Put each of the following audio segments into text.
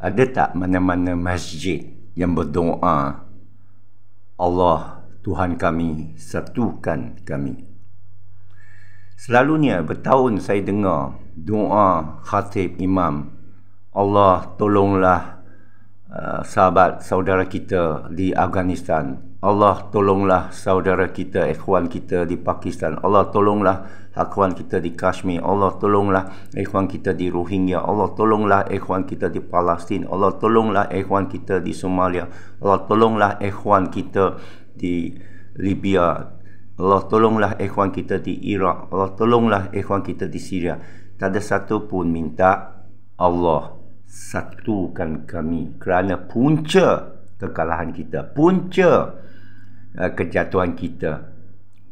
ada tak mana-mana masjid yang berdoa Allah Tuhan kami satukan kami selalunya bertahun saya dengar doa khatib imam Allah tolonglah uh, sahabat saudara kita di Afghanistan Allah tolonglah saudara kita, ikhwan kita di Pakistan. Allah tolonglah ikhwan kita di Kashmir. Allah tolonglah ikhwan kita di Rohingya. Allah tolonglah ikhwan kita di Palestin. Allah tolonglah ikhwan kita di Somalia. Allah tolonglah ikhwan kita di Libya. Allah tolonglah ikhwan kita di Iraq. Allah tolonglah ikhwan kita di Syria. Tak ada satu pun minta Allah satukan kami kerana punca kekalahan kita punca Eh, kejatuhan kita.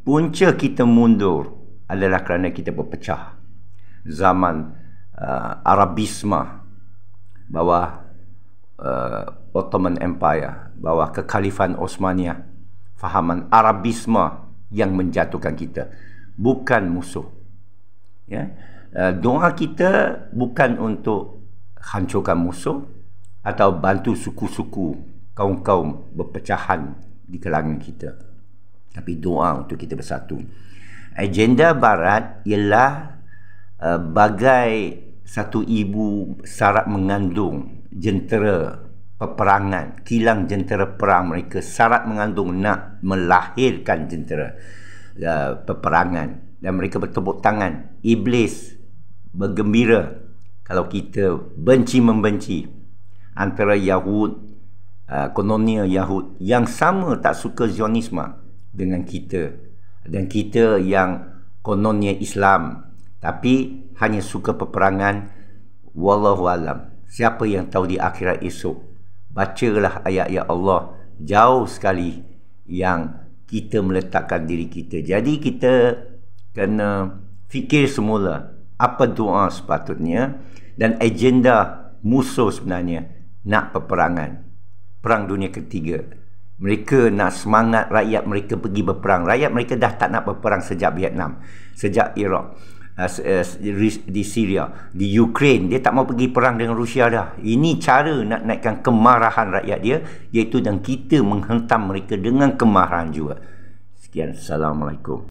Punca kita mundur adalah kerana kita berpecah. Zaman uh, Arabisme bawah uh, Ottoman Empire, bawah kekhalifan Osmania, fahaman Arabisme yang menjatuhkan kita, bukan musuh. Ya. Uh, doa kita bukan untuk hancurkan musuh atau bantu suku-suku kaum-kaum berpecahan di kalangan kita tapi doa untuk kita bersatu agenda barat ialah uh, bagai satu ibu sarap mengandung jentera peperangan kilang jentera perang mereka sarat mengandung nak melahirkan jentera uh, peperangan dan mereka bertepuk tangan iblis bergembira kalau kita benci membenci antara Yahud Ah, kononia Yahud yang sama tak suka Zionisme dengan kita dan kita yang kononia Islam tapi hanya suka peperangan wallahu alam siapa yang tahu di akhirat esok bacalah ayat-ayat Allah jauh sekali yang kita meletakkan diri kita jadi kita kena fikir semula apa doa sepatutnya dan agenda musuh sebenarnya nak peperangan Perang Dunia Ketiga. Mereka nak semangat rakyat mereka pergi berperang. Rakyat mereka dah tak nak berperang sejak Vietnam, sejak Iraq, uh, uh, di Syria, di Ukraine. Dia tak mau pergi perang dengan Rusia dah. Ini cara nak naikkan kemarahan rakyat dia iaitu dan kita menghentam mereka dengan kemarahan juga. Sekian. Assalamualaikum.